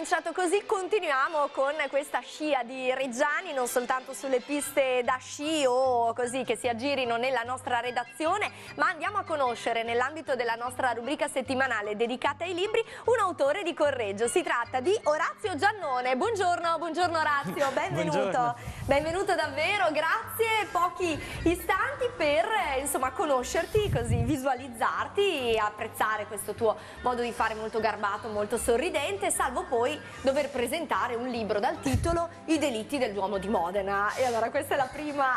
cominciato così, continuiamo con questa scia di Reggiani, non soltanto sulle piste da sci o così che si aggirino nella nostra redazione, ma andiamo a conoscere nell'ambito della nostra rubrica settimanale dedicata ai libri un autore di Correggio. Si tratta di Orazio Giannone. Buongiorno, buongiorno Orazio, benvenuto. Buongiorno. Benvenuto davvero, grazie. Pochi istanti per eh, insomma conoscerti, così visualizzarti e apprezzare questo tuo modo di fare molto garbato, molto sorridente, salvo poi poi dover presentare un libro dal titolo I delitti del Duomo di Modena. E allora questa è la prima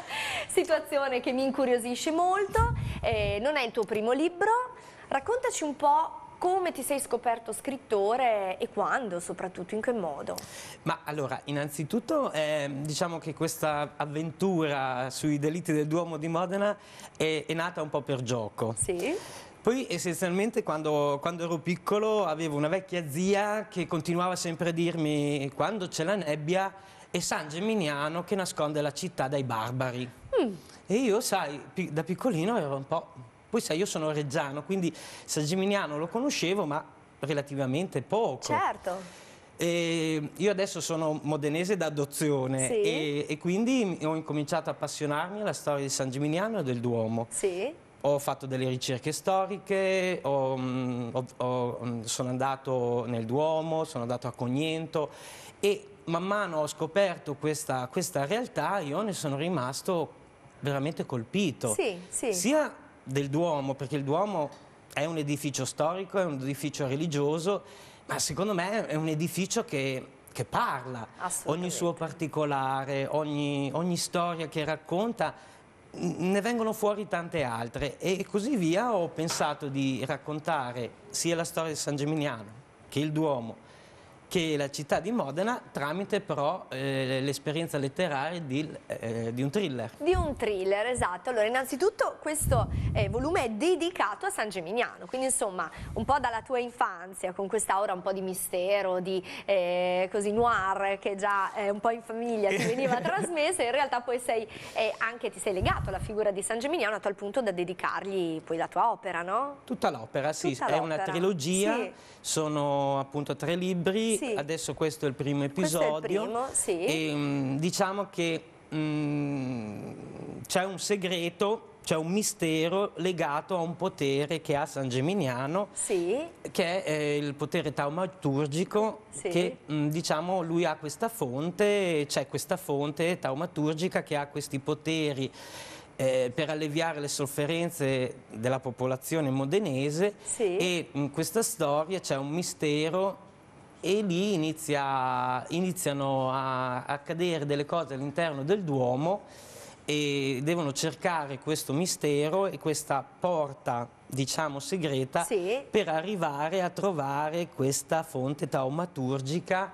situazione che mi incuriosisce molto. Eh, non è il tuo primo libro, raccontaci un po' come ti sei scoperto scrittore e quando soprattutto, in che modo? Ma allora, innanzitutto eh, diciamo che questa avventura sui delitti del Duomo di Modena è, è nata un po' per gioco. Sì. Poi essenzialmente quando, quando, ero piccolo avevo una vecchia zia che continuava sempre a dirmi quando c'è la nebbia è San Geminiano che nasconde la città dai barbari. Mm. E io, sai, da piccolino ero un po'... Poi sai, io sono reggiano, quindi San Geminiano lo conoscevo, ma relativamente poco. Certo. E io adesso sono modenese d'adozione sì. e, e, quindi ho incominciato a appassionarmi alla storia di San Geminiano e del Duomo. Sì ho fatto delle ricerche storiche, ho, mm, ho, ho, mm, sono andato nel Duomo, sono andato a Cognento e man mano ho scoperto questa, questa realtà, io ne sono rimasto veramente colpito. Sì, sì. Sia del Duomo, perché il Duomo è un edificio storico, è un edificio religioso, ma secondo me è un edificio che che parla, ogni suo particolare, ogni, ogni storia che racconta ne vengono fuori tante altre e così via ho pensato di raccontare sia la storia di San Geminiano che il Duomo che è la città di Modena tramite però eh, l'esperienza letteraria di, eh, di, un thriller. Di un thriller, esatto. Allora, innanzitutto questo eh, volume è dedicato a San Geminiano, quindi insomma un po' dalla tua infanzia, con questa aura un po' di mistero, di eh, così noir che già eh, un po' in famiglia ti veniva trasmessa, in realtà poi sei eh, anche ti sei legato alla figura di San Geminiano a tal punto da dedicargli poi la tua opera, no? Tutta l'opera, sì, Tutta è una trilogia, sì. sono appunto tre libri. Sì sì. adesso questo è il primo episodio. Questo è il primo, sì. E, mm, diciamo che mm, c'è un segreto c'è un mistero legato a un potere che ha San Geminiano, sì. che è eh, il potere taumaturgico, sì. che mm, diciamo lui ha questa fonte, c'è questa fonte taumaturgica che ha questi poteri eh, per alleviare le sofferenze della popolazione modenese sì. e in questa storia c'è un mistero e lì inizia, iniziano a accadere delle cose all'interno del Duomo e devono cercare questo mistero e questa porta, diciamo, segreta sì. per arrivare a trovare questa fonte taumaturgica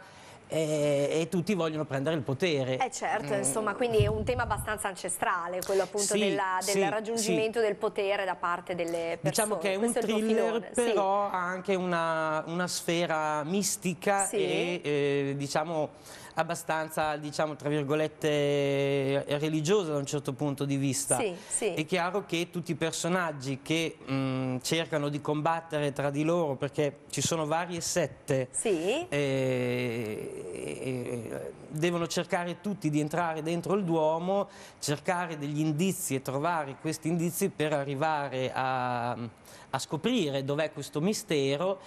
eh, e tutti vogliono prendere il potere. Eh certo, mm. insomma, quindi è un tema abbastanza ancestrale, quello appunto sì, della, del sì, raggiungimento sì. del potere da parte delle persone. Diciamo che è un Questo thriller, è però ha anche una, una, sfera mistica e eh, diciamo abbastanza, diciamo, tra virgolette, religiosa da un certo punto di vista. Sì, sì. È chiaro che tutti i personaggi che mh, mm, cercano di combattere tra di loro, perché ci sono varie sette, sì. eh, devono cercare tutti di entrare dentro il Duomo, cercare degli indizi e trovare questi indizi per arrivare a, a scoprire dov'è questo mistero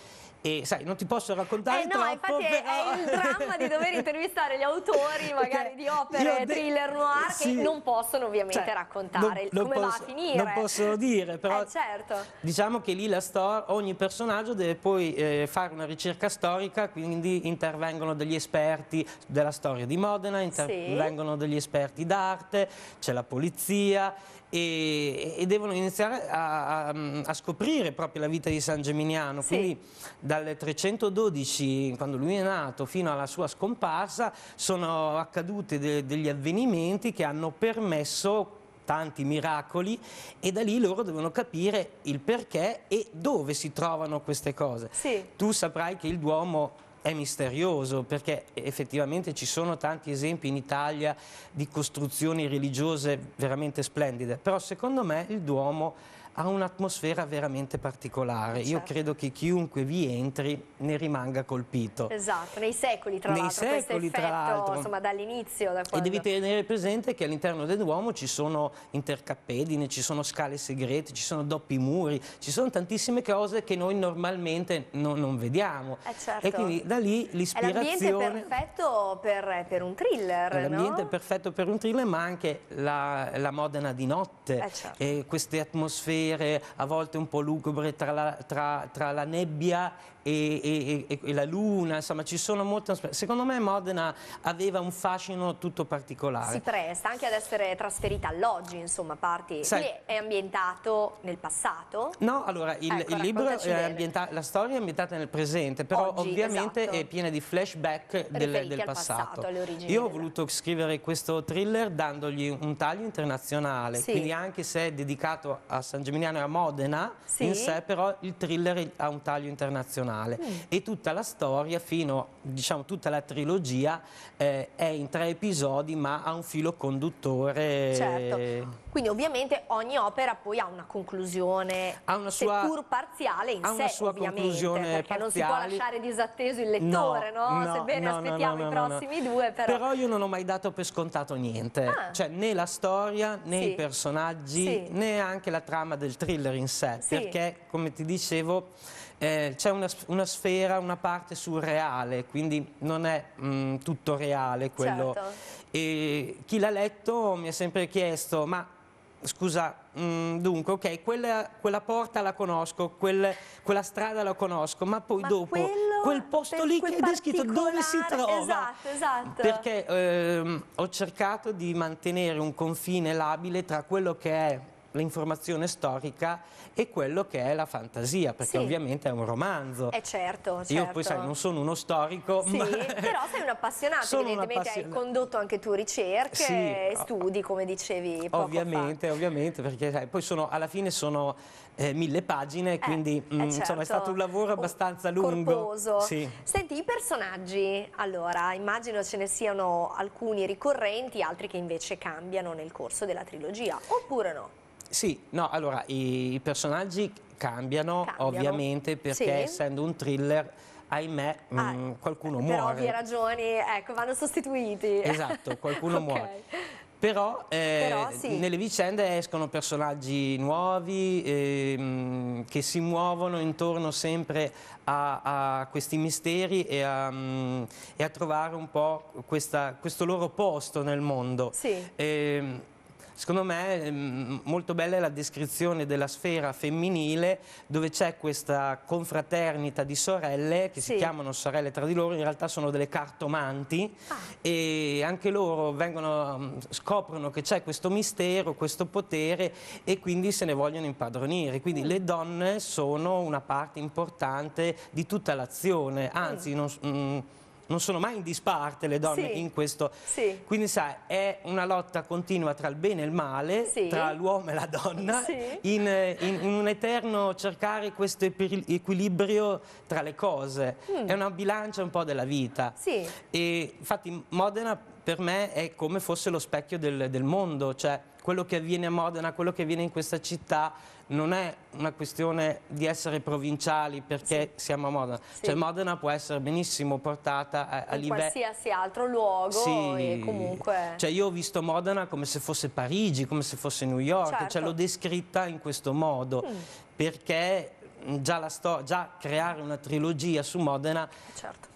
e sai, non ti posso raccontare eh no, troppo, infatti però... è il dramma di dover intervistare gli autori magari di opere thriller noir sì. che non possono ovviamente cioè, raccontare non, come posso, va a finire. Non possono dire, però eh, certo. diciamo che lì la storia, ogni personaggio deve poi eh, fare una ricerca storica, quindi intervengono degli esperti della storia di Modena, intervengono sì. degli esperti d'arte, c'è la polizia e, e devono iniziare a, a, a, scoprire proprio la vita di San Geminiano. Sì. Quindi, dal 312, quando lui è nato, fino alla sua scomparsa, sono accaduti de degli avvenimenti che hanno permesso tanti miracoli e da lì loro devono capire il perché e dove si trovano queste cose. Sì. Tu saprai che il Duomo è misterioso perché effettivamente ci sono tanti esempi in Italia di costruzioni religiose veramente splendide, però secondo me il Duomo ha un'atmosfera veramente particolare. Certo. Io credo che chiunque vi entri ne rimanga colpito. Esatto, nei secoli tra l'altro. Nei secoli effetto, tra l'altro. Insomma dall'inizio. Da quando... E devi tenere presente che all'interno del Duomo ci sono intercappedine, ci sono scale segrete, ci sono doppi muri, ci sono tantissime cose che noi normalmente no, non vediamo. Eh certo. E quindi da lì l'ispirazione... È l'ambiente perfetto per, per, un thriller, È l'ambiente no? perfetto per un thriller ma anche la, la Modena di notte eh certo. e queste atmosfere vedere a volte un po' lugubre tra la, tra, tra la nebbia e, e, e, la luna, insomma ci sono molte... Secondo me Modena aveva un fascino tutto particolare. Si presta anche ad essere trasferita all'oggi, insomma, parti... Sai, è ambientato nel passato? No, allora il, ecco, il libro è ambientato, la storia è ambientata nel presente, però oggi, ovviamente esatto. è piena di flashback del, del passato. passato Io ho voluto scrivere questo thriller dandogli un taglio internazionale, sì. quindi anche se è dedicato a San Geminiano e a Modena, sì. in sé però il thriller ha un taglio internazionale personale mm. e tutta la storia fino, diciamo tutta la trilogia eh, è in tre episodi ma ha un filo conduttore. Certo. Quindi ovviamente ogni opera poi ha una conclusione, ha una sua, seppur parziale in ha sé, una sua conclusione perché parziale. non si può lasciare disatteso il lettore, no? no? no Sebbene no, aspettiamo i prossimi due, però... Però io non ho mai dato per scontato niente, ah. cioè né la storia, né sì. i personaggi, sì. né anche la trama del thriller in sé, sì. perché come ti dicevo eh, c'è una, una, sfera, una parte surreale, quindi non è mh, mm, tutto reale quello. Certo. E chi l'ha letto mi ha sempre chiesto, ma scusa, mh, mm, dunque, ok, quella, quella, porta la conosco, quel, quella strada la conosco, ma poi ma dopo quel posto lì quel che è descritto dove si trova? Esatto, esatto. Perché ehm, ho cercato di mantenere un confine labile tra quello che è l'informazione storica e quello che è la fantasia, perché sì. ovviamente è un romanzo. È eh, certo, certo, Io poi certo. sai, non sono uno storico, sì, ma... però sei un appassionato, sono evidentemente appassion... hai condotto anche tu ricerche sì, e studi, come dicevi Ovviamente, fa. ovviamente, perché sai, poi sono, alla fine sono eh, mille pagine, eh, quindi eh, mh, mm, certo. insomma è certo. stato un lavoro abbastanza un, lungo. Corposo. Sì. Senti, i personaggi, allora, immagino ce ne siano alcuni ricorrenti, altri che invece cambiano nel corso della trilogia, oppure no? Sì, no, allora i, personaggi cambiano, cambiano, ovviamente perché sì. essendo un thriller ahimè mm, ah, mh, qualcuno eh, per muore. Per ovvie ragioni, ecco, vanno sostituiti. Esatto, qualcuno okay. muore. Però, eh, Però sì. nelle vicende escono personaggi nuovi eh, che si muovono intorno sempre a, a questi misteri e a, mh, mm, e a, trovare un po' questa, questo loro posto nel mondo. Sì. Eh, Secondo me ehm, molto bella è la descrizione della sfera femminile dove c'è questa confraternita di sorelle che sì. si chiamano sorelle tra di loro, in realtà sono delle cartomanti ah. e anche loro vengono, mm, scoprono che c'è questo mistero, questo potere e quindi se ne vogliono impadronire. Quindi mm. le donne sono una parte importante di tutta l'azione, anzi... Mm. Non, mh, mm, non sono mai in disparte le donne sì, in questo. Sì. Quindi sai, è una lotta continua tra il bene e il male, sì. tra l'uomo e la donna, in, in, in, un eterno cercare questo equilibrio tra le cose. Mm. È una bilancia un po' della vita. E infatti Modena per me è come fosse lo specchio del, del mondo, cioè quello che avviene a Modena, quello che avviene in questa città non è una questione di essere provinciali perché sì. siamo a Modena. Sì. Cioè Modena può essere benissimo portata a, a livello... qualsiasi altro luogo sì. comunque... Cioè io ho visto Modena come se fosse Parigi, come se fosse New York, cioè, certo. cioè l'ho descritta in questo modo mm. perché già, già creare una trilogia su Modena... Certo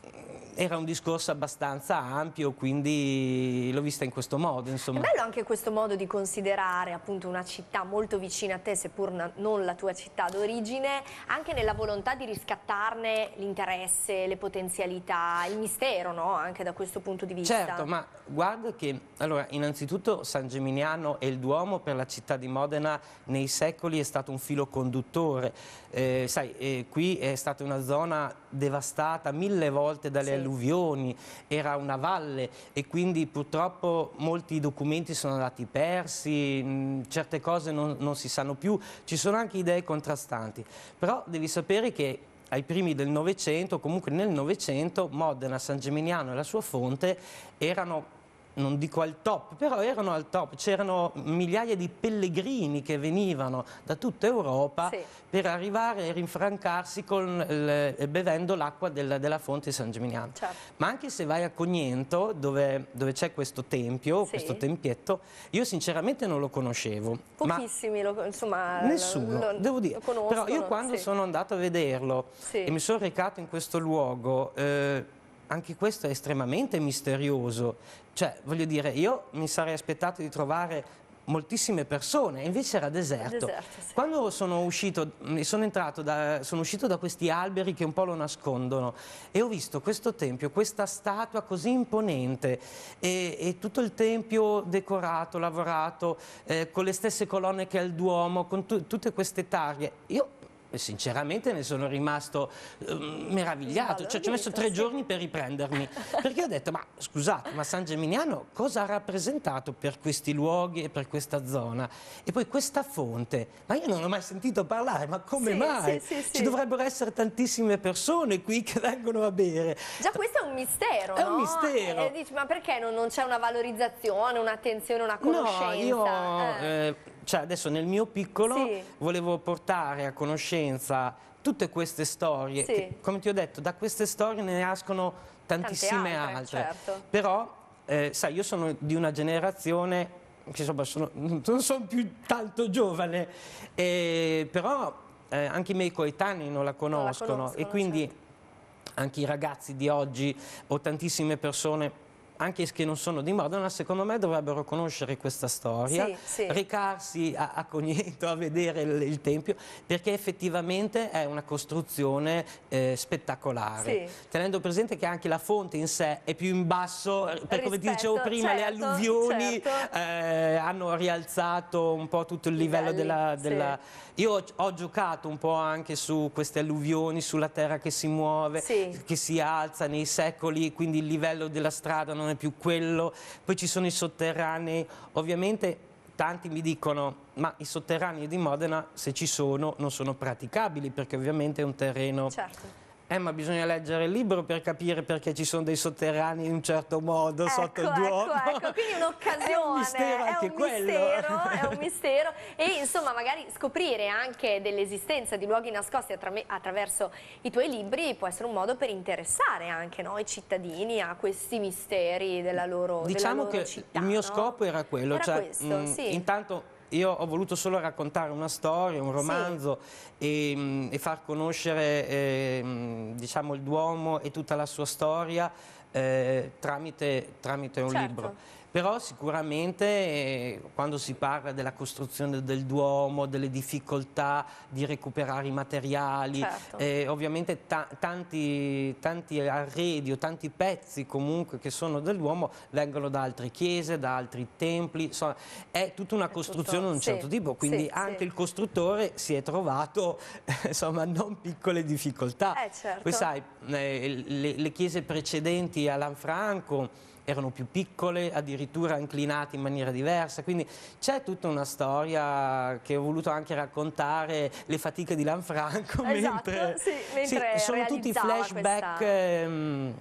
era un discorso abbastanza ampio, quindi l'ho vista in questo modo. Insomma. È bello anche questo modo di considerare appunto una città molto vicina a te, seppur non la tua città d'origine, anche nella volontà di riscattarne l'interesse, le potenzialità, il mistero, no? Anche da questo punto di vista. Certo, ma guarda che, allora, innanzitutto San Geminiano e il Duomo per la città di Modena nei secoli è stato un filo conduttore. Eh, sai, eh, qui è stata una zona devastata mille volte dalle sì. alluvioni, era una valle e quindi purtroppo molti documenti sono andati persi, mh, mm, certe cose non, non si sanno più, ci sono anche idee contrastanti, però devi sapere che ai primi del Novecento, comunque nel Novecento, Modena, San Geminiano e la sua fonte erano non dico al top, però erano al top, c'erano migliaia di pellegrini che venivano da tutta Europa sì. per arrivare e rinfrancarsi con, eh, bevendo l'acqua del, della fonte di San Geminiano. Certo. Ma anche se vai a Cognento, dove, dove c'è questo tempio, sì. questo tempietto, io sinceramente non lo conoscevo. Pochissimi, lo, insomma... Nessuno, lo, devo dire. Però io quando sì. sono andato a vederlo e mi sono recato in questo luogo... Eh, anche questo è estremamente misterioso. Cioè, voglio dire, io mi sarei aspettato di trovare moltissime persone, invece era deserto. deserto sì. Quando sono uscito, sono, da, sono uscito da questi alberi che un po' lo nascondono e ho visto questo tempio, questa statua così imponente e, e tutto il tempio decorato, lavorato, eh, con le stesse colonne che ha il Duomo, con tu, tutte queste targhe. Io sinceramente ne sono rimasto eh, meravigliato, cioè, ci ho messo tre giorni per riprendermi, perché ho detto ma scusate, ma San Geminiano cosa ha rappresentato per questi luoghi e per questa zona? E poi questa fonte, ma io non ho mai sentito parlare, ma come sì, mai? Sì, sì, ci dovrebbero essere tantissime persone qui che vengono a bere. Già questo è un mistero, È no? un mistero. Eh, dici, ma perché non, non c'è una valorizzazione, un'attenzione, una conoscenza? No, io, eh. eh. cioè adesso nel mio piccolo volevo portare a conoscenza conoscenza, tutte queste storie, sì. che, come ti ho detto, da queste storie ne nascono tantissime altre, altre. Certo. Però, eh, sai, io sono di una generazione insomma sono, non sono più tanto giovane, eh, però eh, anche i miei coetanei non la conoscono, non la conoscono e quindi certo. anche i ragazzi di oggi o tantissime persone anche se non sono di Modena, secondo me dovrebbero conoscere questa storia, sì, sì. recarsi a, a, Cogneto a vedere il, il, Tempio, perché effettivamente è una costruzione eh, spettacolare. Sì. Tenendo presente che anche la fonte in sé è più in basso, eh, per come ti dicevo prima, certo, le alluvioni certo. eh, hanno rialzato un po' tutto il livello Livelli, della... della... Io ho, giocato un po' anche su queste alluvioni, sulla terra che si muove, che si alza nei secoli, quindi il livello della strada non non è più quello, poi ci sono i sotterranei, ovviamente tanti mi dicono ma i sotterranei di Modena se ci sono non sono praticabili perché ovviamente è un terreno certo eh, ma bisogna leggere il libro per capire perché ci sono dei sotterranei in un certo modo ecco, sotto il Duomo. Ecco, ecco, quindi un'occasione. È un mistero anche è un quello. Mistero, è un mistero. E insomma, magari scoprire anche dell'esistenza di luoghi nascosti attraverso i tuoi libri può essere un modo per interessare anche noi cittadini a questi misteri della loro, diciamo della loro città. Diciamo che il mio no? scopo era quello. Era cioè, questo, mh, mm, sì. Intanto io ho voluto solo raccontare una storia, un romanzo sì. e, mm, e, far conoscere eh, diciamo, il Duomo e tutta la sua storia eh, tramite, tramite, un certo. libro. Però sicuramente eh, quando si parla della costruzione del Duomo, delle difficoltà di recuperare i materiali, certo. eh, ovviamente ta tanti, tanti, arredi o tanti pezzi comunque che sono del Duomo vengono da altre chiese, da altri templi, insomma, è tutta una è costruzione di un certo tipo, quindi sì, anche sì. il costruttore si è trovato insomma, non piccole difficoltà. Eh, certo. Poi sai, eh, le, le chiese precedenti a Lanfranco erano più piccole, addirittura inclinate in maniera diversa, quindi c'è tutta una storia che ho voluto anche raccontare, le fatiche di Lanfranco, esatto, mentre, sì, mentre sì, sono tutti flashback... Questa... Ehm,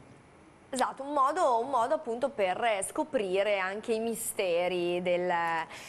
esatto, un modo, un modo, appunto per scoprire anche i misteri del,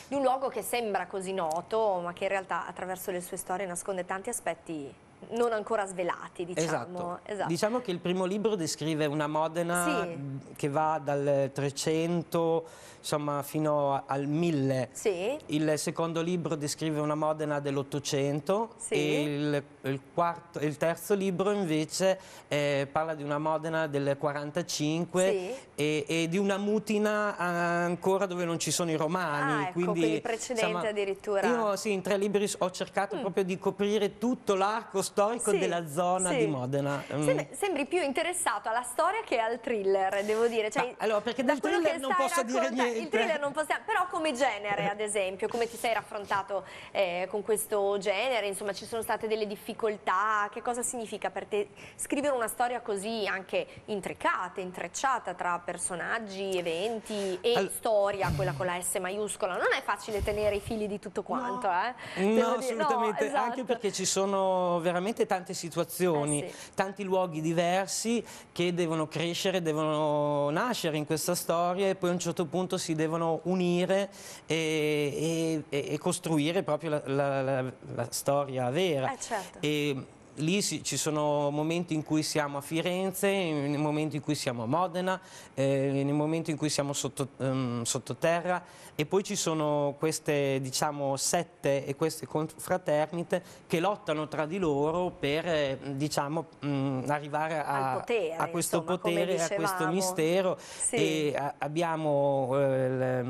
di un luogo che sembra così noto ma che in realtà attraverso le sue storie nasconde tanti aspetti non ancora svelati, diciamo. Esatto. esatto. Diciamo che il primo libro descrive una Modena sì. che va dal 300 insomma, fino al 1000. Sì. Il secondo libro descrive una Modena dell'800 sì. e il, il, quarto, il, terzo libro invece eh, parla di una Modena del 45 e, e, di una mutina eh, ancora dove non ci sono i romani. Ah, ecco, quindi, quindi precedente insomma, addirittura. Io sì, in tre libri ho cercato mm. proprio di coprire tutto l'arco storico sì, della zona sì. di Modena. Mm. sembri più interessato alla storia che al thriller, devo dire. Cioè, Ma, allora, perché dal thriller non posso dire niente. Il thriller non possiamo, però come genere, ad esempio, come ti sei raffrontato eh, con questo genere? Insomma, ci sono state delle difficoltà? Che cosa significa per te scrivere una storia così anche intricata, intrecciata tra personaggi, eventi e All... storia, quella con la S maiuscola? Non è facile tenere i fili di tutto quanto, no. eh? Devo no, dire. assolutamente, no, esatto. anche perché ci sono veramente veramente tante situazioni, eh sì. tanti luoghi diversi che devono crescere, devono nascere in questa storia e poi a un certo punto si devono unire e, e, e costruire proprio la, la, la, la storia vera. Eh certo. e, lì si, ci sono momenti in cui siamo a Firenze, nei momenti in cui siamo a Modena, eh, nei momenti in cui siamo sotto, um, sottoterra e poi ci sono queste diciamo sette e queste confraternite che lottano tra di loro per eh, diciamo mh, mm, arrivare a, potere, a questo insomma, potere, a questo mistero sì. e a, abbiamo eh,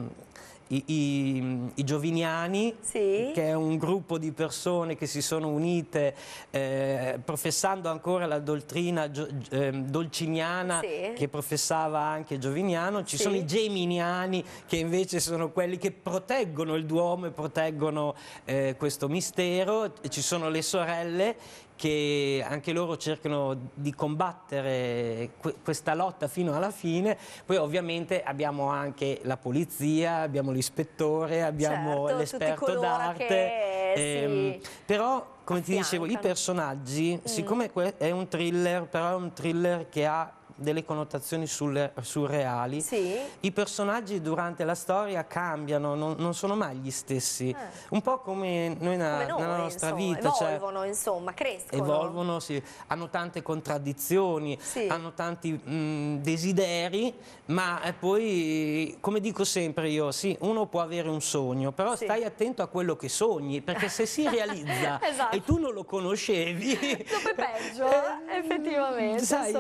i, i, i, Gioviniani, sì. che è un gruppo di persone che si sono unite eh, professando ancora la dottrina eh, dolciniana sì. che professava anche Gioviniano, ci sì. sono i Geminiani che invece sono quelli che proteggono il Duomo e proteggono eh, questo mistero, ci sono le sorelle che anche loro cercano di combattere questa lotta fino alla fine. Poi ovviamente abbiamo anche la polizia, abbiamo l'ispettore, abbiamo certo, l'esperto d'arte. Che... Ehm, sì. Però come ti dicevo, i personaggi, mm. siccome è un thriller, però è un thriller che ha delle connotazioni sulle, surreali. Sì. I personaggi durante la storia cambiano, non, non sono mai gli stessi. Eh. Un po' come noi, na, come noi nella nostra insomma, vita. Cioè evolvono, cioè, insomma, crescono. Evolvono, sì. Hanno tante contraddizioni, sì. hanno tanti mh, desideri, ma eh, poi, come dico sempre io, sì, uno può avere un sogno, però sì. stai attento a quello che sogni, perché se si realizza esatto. e tu non lo conoscevi... Dopo è peggio, eh, effettivamente. Sai,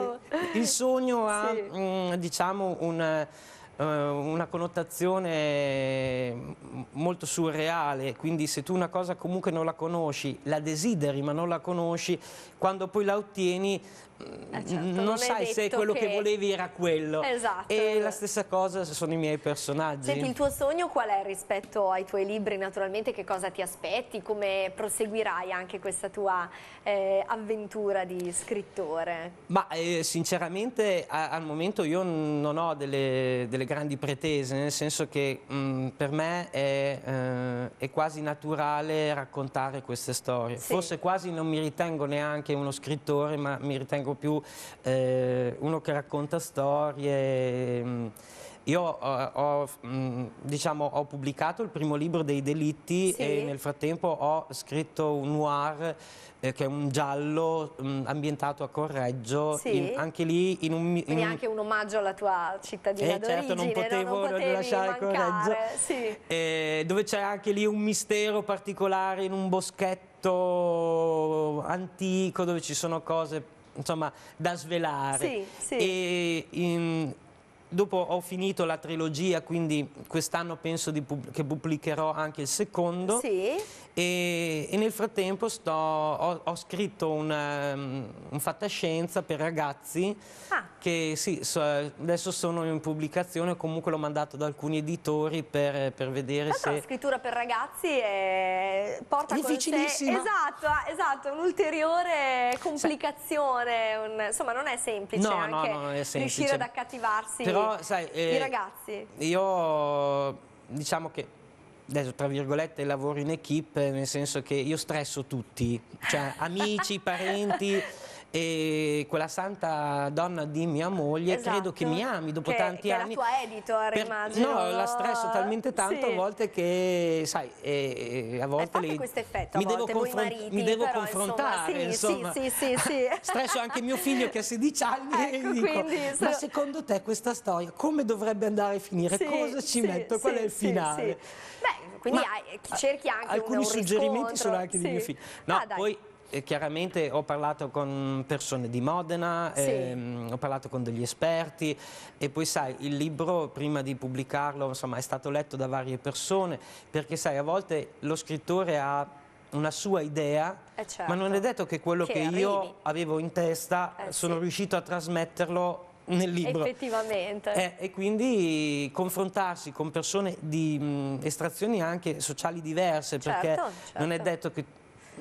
il sogno sogno ha sì. mh, mm, diciamo un, uh, una connotazione mm, molto surreale, quindi se tu una cosa comunque non la conosci, la desideri ma non la conosci, quando poi la ottieni eh, certo, mm, non, non sai se quello che... che... volevi era quello. Esatto. E la stessa cosa sono i miei personaggi. Senti, il tuo sogno qual è rispetto ai tuoi libri? Naturalmente che cosa ti aspetti? Come proseguirai anche questa tua eh, avventura di scrittore? Ma eh, sinceramente a, al momento io non ho delle, delle grandi pretese, nel senso che mh, mm, per me è, eh, è, quasi naturale raccontare queste storie. Sì. Forse quasi non mi ritengo neanche uno scrittore, ma mi ritengo ero più eh, uno che racconta storie. Mm, io ho, ho, mm, diciamo, ho, pubblicato il primo libro dei delitti sì. e nel frattempo ho scritto un noir eh, che è un giallo mh, mm, ambientato a Correggio, sì. in, anche lì in un... In... Quindi anche un omaggio alla tua cittadina eh, d'origine, certo, non potevo no? non lasciare mancare, Correggio, sì. eh, dove c'è anche lì un mistero particolare in un boschetto antico dove ci sono cose insomma, da svelare. Sì, sì. E, in, dopo ho finito la trilogia, quindi quest'anno penso pub che pubblicherò anche il secondo. Sì. E, e, nel frattempo sto, ho, ho, scritto una, um, un, fantascienza per ragazzi. Ah che sì, adesso sono in pubblicazione, comunque l'ho mandato da alcuni editori per, per vedere Tanto se... La scrittura per ragazzi è... porta Difficilissima. con sé... Esatto, ah, esatto un'ulteriore complicazione, un... insomma non è semplice no, anche no, no, è semplice. riuscire ad accattivarsi Però, sai, eh, i ragazzi. Io diciamo che adesso tra virgolette lavoro in equip nel senso che io stresso tutti cioè amici, parenti e quella santa donna di mia moglie esatto. credo che mi ami dopo che, tanti che anni. Che la tua editor, per, immagino. No, la stresso talmente tanto sì. a volte che, sai, eh, a volte... Lei, questo effetto mi devo, mariti, mi devo però, confrontare, insomma. Sì, insomma. Sì, sì, stresso anche mio figlio che ha 16 anni ecco, e dico, quindi, ma secondo te questa storia come dovrebbe andare a finire? Cosa ci metto? Qual è il finale? Beh, quindi ma, cerchi anche alcuni un, un suggerimenti sono anche di mio figlio. No, ah, poi chiaramente ho parlato con persone di Modena, sì. ehm, ho parlato con degli esperti e poi sai, il libro prima di pubblicarlo insomma, è stato letto da varie persone perché sai, a volte lo scrittore ha una sua idea, eh certo. ma non è certo. detto che quello che, che io avevo in testa eh, sono sì. riuscito a trasmetterlo nel libro. Effettivamente. Eh, e quindi confrontarsi con persone di mh, estrazioni anche sociali diverse, certo, perché certo. non è certo. detto che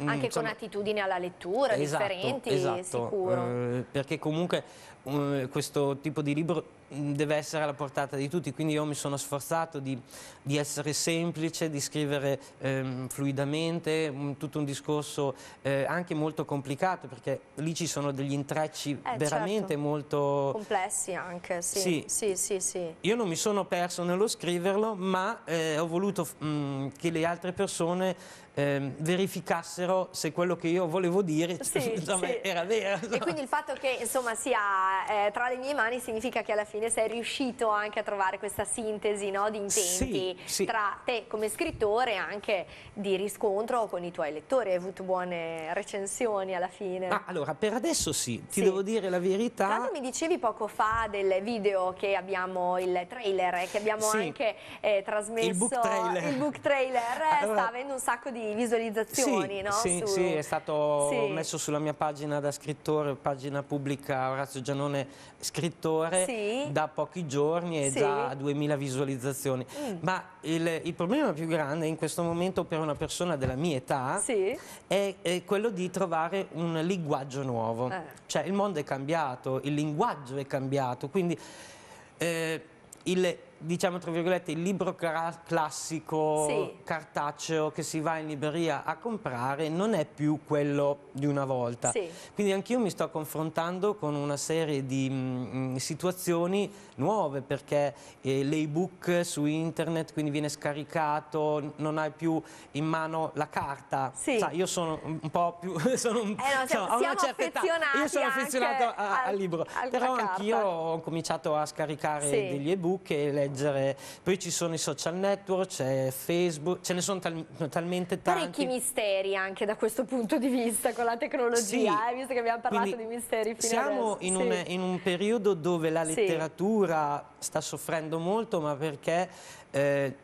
Mm, anche insomma, con attitudini alla lettura esatto, differenti, esatto, sicuro. Eh, perché comunque eh, questo tipo di libro Mm, deve essere alla portata di tutti, quindi io mi sono sforzato di, di essere semplice, di scrivere ehm, fluidamente, un, mm, tutto un discorso eh, anche molto complicato, perché lì ci sono degli intrecci eh, certo. veramente certo. molto... Complessi anche, sì. Sì. sì. sì. Sì, Io non mi sono perso nello scriverlo, ma eh, ho voluto mh, mm, che le altre persone ehm, verificassero se quello che io volevo dire sì, insomma, era vero. E quindi il fatto che insomma, sia eh, tra le mie mani significa che alla fine fine sei riuscito anche a trovare questa sintesi no, di intenti sì, sì. tra te come scrittore e anche di riscontro con i tuoi lettori. Hai avuto buone recensioni alla fine. Ma allora, per adesso sì, ti sì. devo dire la verità. Tanto mi dicevi poco fa del video che abbiamo, il trailer eh, che abbiamo anche eh, trasmesso. Il book trailer. Il book trailer allora, sta avendo un sacco di visualizzazioni, no? Sì, Su... sì, è stato messo sulla mia pagina da scrittore, pagina pubblica Orazio Giannone scrittore sì. Da pochi giorni e sì. già 2000 visualizzazioni. Mm. Ma il, il, problema più grande in questo momento per una persona della mia età sì. è, è, quello di trovare un linguaggio nuovo. Eh. Cioè il mondo è cambiato, il linguaggio è cambiato, quindi... Eh, il, diciamo tra virgolette il libro classico sì. cartaceo che si va in libreria a comprare non è più quello di una volta sì. quindi anch'io mi sto confrontando con una serie di mh, mm, mm, situazioni nuove perché eh, l'ebook su internet quindi viene scaricato non hai più in mano la carta sì. Sa, io sono un po' più sono un, eh no, siamo, so, una certa età io sono affezionato a, al, al libro però anch'io ho cominciato a scaricare degli ebook e le leggere. Poi ci sono i social network, c'è Facebook, ce ne sono tal talmente tanti. Parecchi misteri anche da questo punto di vista con la tecnologia, sì, eh, visto che abbiamo parlato di misteri fino siamo adesso. Siamo sì. in un periodo dove la letteratura sì. sta soffrendo molto, ma perché... Eh,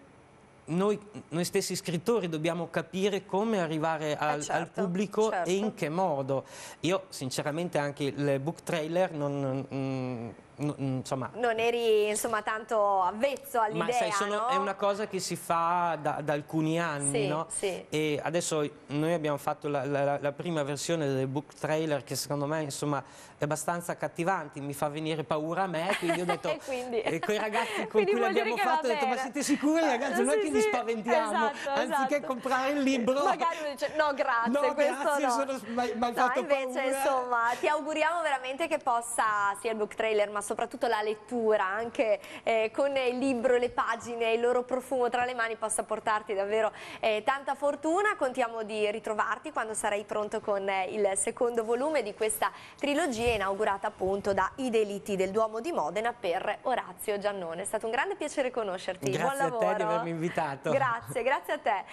noi, noi, stessi scrittori dobbiamo capire come arrivare eh, al, eh certo, al pubblico certo. e in certo. che modo. Io sinceramente anche il book trailer non, non mm, Insomma, non eri insomma, tanto avvezzo all'idea, Ma sai, sono, no? è una cosa che si fa da, da alcuni anni, sì, no? sì. E adesso noi abbiamo fatto la, la, la, prima versione del book trailer che secondo me, insomma, è abbastanza accattivante, mi fa venire paura a me, quindi ho detto... quindi... E eh, quei ragazzi con cui l'abbiamo fatto, ho detto, ma siete sicuri ragazzi, sì, noi che vi spaventiamo? Esatto, esatto. Anziché esatto. comprare il libro... Magari uno dice, no grazie, no, questo grazie, no. sono, ma, ma no, invece, paura. insomma, ti auguriamo veramente che possa sia il book trailer, ma soprattutto la lettura, anche eh, con il libro, le pagine e il loro profumo tra le mani possa portarti davvero eh, tanta fortuna. Contiamo di ritrovarti quando sarai pronto con eh, il secondo volume di questa trilogia inaugurata appunto da I delitti del Duomo di Modena per Orazio Giannone. È stato un grande piacere conoscerti. Grazie Buon lavoro. Grazie a te di avermi invitato. Grazie, grazie a te.